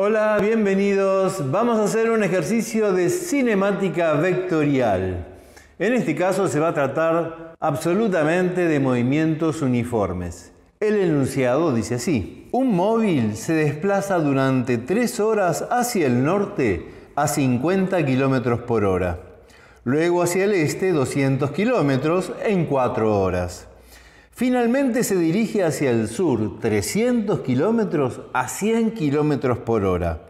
Hola, bienvenidos. Vamos a hacer un ejercicio de cinemática vectorial. En este caso se va a tratar absolutamente de movimientos uniformes. El enunciado dice así. Un móvil se desplaza durante 3 horas hacia el norte a 50 km por hora. Luego hacia el este 200 km en 4 horas. Finalmente se dirige hacia el sur, 300 kilómetros a 100 kilómetros por hora.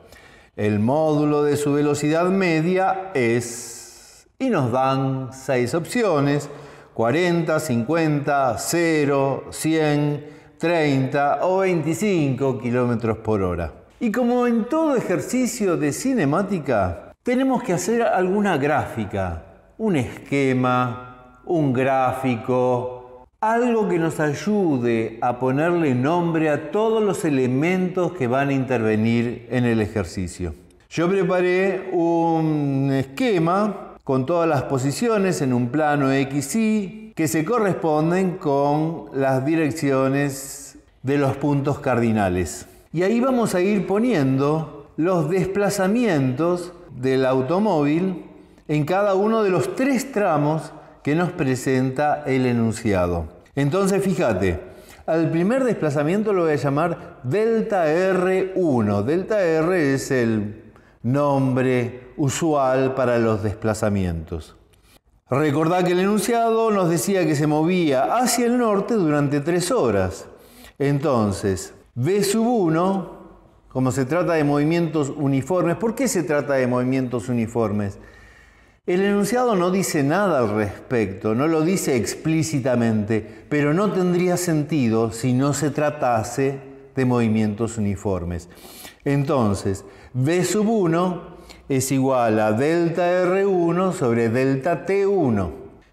El módulo de su velocidad media es... Y nos dan seis opciones, 40, 50, 0, 100, 30 o 25 kilómetros por hora. Y como en todo ejercicio de cinemática, tenemos que hacer alguna gráfica, un esquema, un gráfico, algo que nos ayude a ponerle nombre a todos los elementos que van a intervenir en el ejercicio. Yo preparé un esquema con todas las posiciones en un plano XY que se corresponden con las direcciones de los puntos cardinales. Y ahí vamos a ir poniendo los desplazamientos del automóvil en cada uno de los tres tramos que nos presenta el enunciado. Entonces, fíjate, al primer desplazamiento lo voy a llamar delta R1. Delta R es el nombre usual para los desplazamientos. Recordad que el enunciado nos decía que se movía hacia el norte durante tres horas. Entonces, B sub 1, como se trata de movimientos uniformes, ¿por qué se trata de movimientos uniformes? El enunciado no dice nada al respecto, no lo dice explícitamente, pero no tendría sentido si no se tratase de movimientos uniformes. Entonces, v sub 1 es igual a delta R1 sobre delta T1,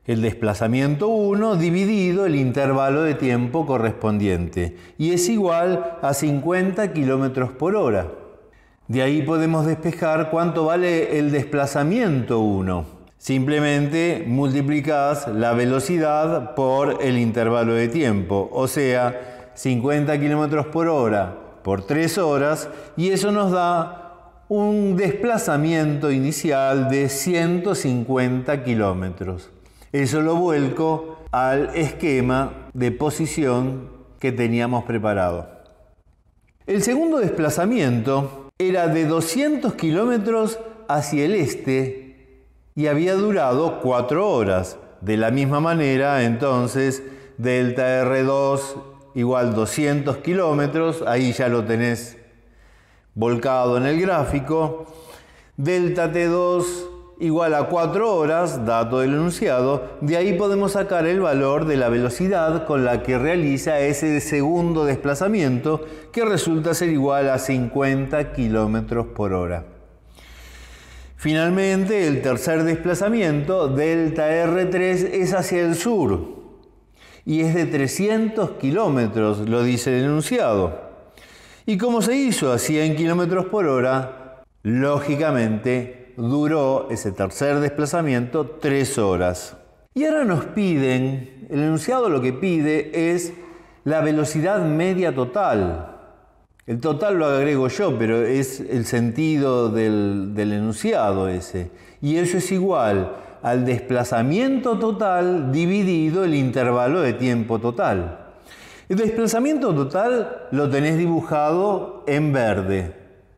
el desplazamiento 1 dividido el intervalo de tiempo correspondiente, y es igual a 50 km por hora. De ahí podemos despejar cuánto vale el desplazamiento 1. Simplemente multiplicas la velocidad por el intervalo de tiempo, o sea, 50 km por hora por 3 horas, y eso nos da un desplazamiento inicial de 150 kilómetros. Eso lo vuelco al esquema de posición que teníamos preparado. El segundo desplazamiento era de 200 kilómetros hacia el este y había durado 4 horas. De la misma manera, entonces, delta R2 igual 200 kilómetros, ahí ya lo tenés volcado en el gráfico. Delta T2 igual a 4 horas, dato del enunciado, de ahí podemos sacar el valor de la velocidad con la que realiza ese segundo desplazamiento, que resulta ser igual a 50 km por hora. Finalmente, el tercer desplazamiento, delta R3, es hacia el sur y es de 300 kilómetros, lo dice el enunciado. ¿Y como se hizo a 100 kilómetros por hora? Lógicamente duró ese tercer desplazamiento tres horas. Y ahora nos piden, el enunciado lo que pide es la velocidad media total. El total lo agrego yo, pero es el sentido del, del enunciado ese. Y eso es igual al desplazamiento total dividido el intervalo de tiempo total. El desplazamiento total lo tenés dibujado en verde.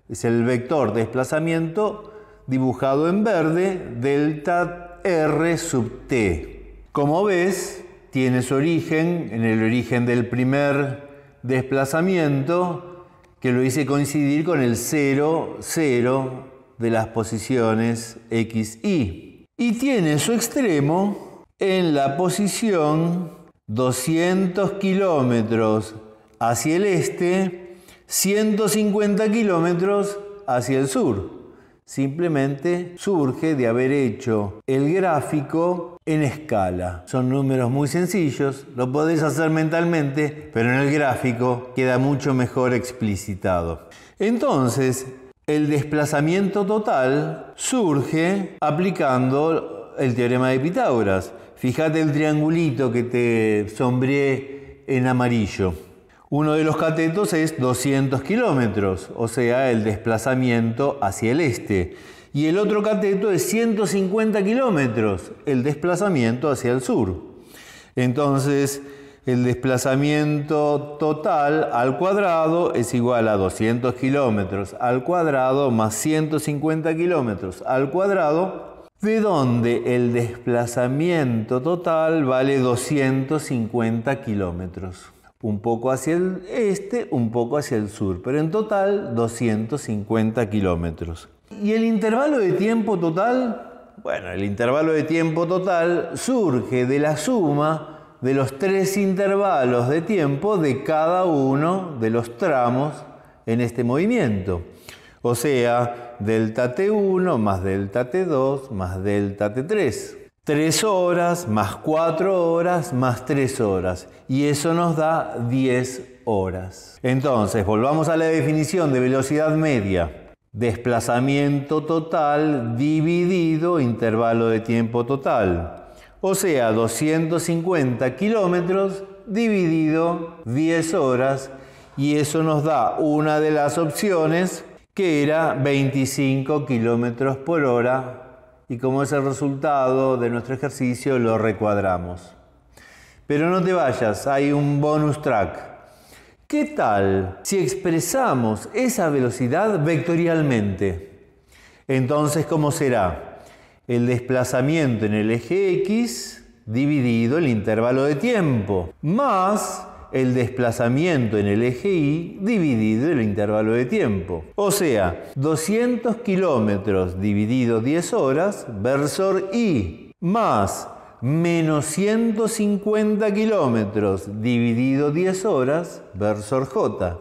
Es el vector desplazamiento dibujado en verde, delta R sub T. Como ves, tiene su origen en el origen del primer desplazamiento que lo hice coincidir con el 0, 0 de las posiciones x, y. Y tiene su extremo en la posición 200 kilómetros hacia el este, 150 kilómetros hacia el sur. Simplemente surge de haber hecho el gráfico en escala. Son números muy sencillos, lo podéis hacer mentalmente, pero en el gráfico queda mucho mejor explicitado. Entonces, el desplazamiento total surge aplicando el teorema de Pitágoras. Fíjate el triangulito que te sombreé en amarillo. Uno de los catetos es 200 kilómetros, o sea, el desplazamiento hacia el este. Y el otro cateto es 150 kilómetros, el desplazamiento hacia el sur. Entonces, el desplazamiento total al cuadrado es igual a 200 kilómetros al cuadrado más 150 kilómetros al cuadrado, de donde el desplazamiento total vale 250 kilómetros un poco hacia el este, un poco hacia el sur, pero en total 250 kilómetros. ¿Y el intervalo de tiempo total? Bueno, el intervalo de tiempo total surge de la suma de los tres intervalos de tiempo de cada uno de los tramos en este movimiento. O sea, delta T1 más delta T2 más delta T3. 3 horas más 4 horas más 3 horas. Y eso nos da 10 horas. Entonces, volvamos a la definición de velocidad media. Desplazamiento total dividido intervalo de tiempo total. O sea, 250 kilómetros dividido 10 horas. Y eso nos da una de las opciones que era 25 kilómetros por hora y como es el resultado de nuestro ejercicio lo recuadramos. Pero no te vayas, hay un bonus track. ¿Qué tal si expresamos esa velocidad vectorialmente? Entonces, ¿cómo será? El desplazamiento en el eje X dividido el intervalo de tiempo, más el desplazamiento en el eje I dividido el intervalo de tiempo. O sea, 200 kilómetros dividido 10 horas, versor i, más menos 150 kilómetros dividido 10 horas, versor J.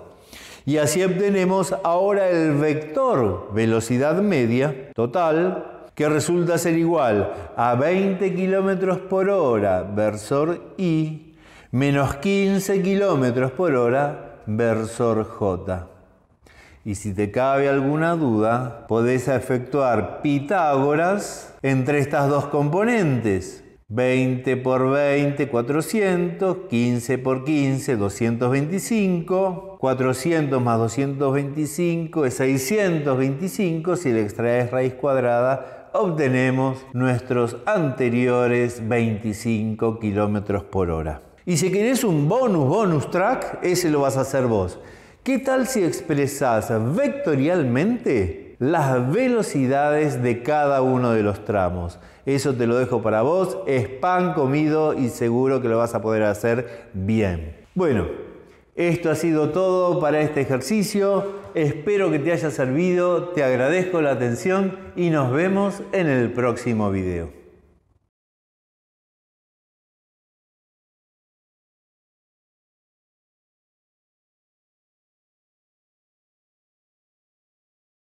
Y así obtenemos ahora el vector velocidad media total que resulta ser igual a 20 kilómetros por hora, versor I, menos 15 kilómetros por hora, versor J. Y si te cabe alguna duda, podés efectuar Pitágoras entre estas dos componentes. 20 por 20, 400, 15 por 15, 225, 400 más 225 es 625, si le extraes raíz cuadrada, obtenemos nuestros anteriores 25 kilómetros por hora. Y si querés un bonus, bonus track, ese lo vas a hacer vos. ¿Qué tal si expresás vectorialmente las velocidades de cada uno de los tramos? Eso te lo dejo para vos, es pan comido y seguro que lo vas a poder hacer bien. Bueno, esto ha sido todo para este ejercicio, espero que te haya servido, te agradezco la atención y nos vemos en el próximo video.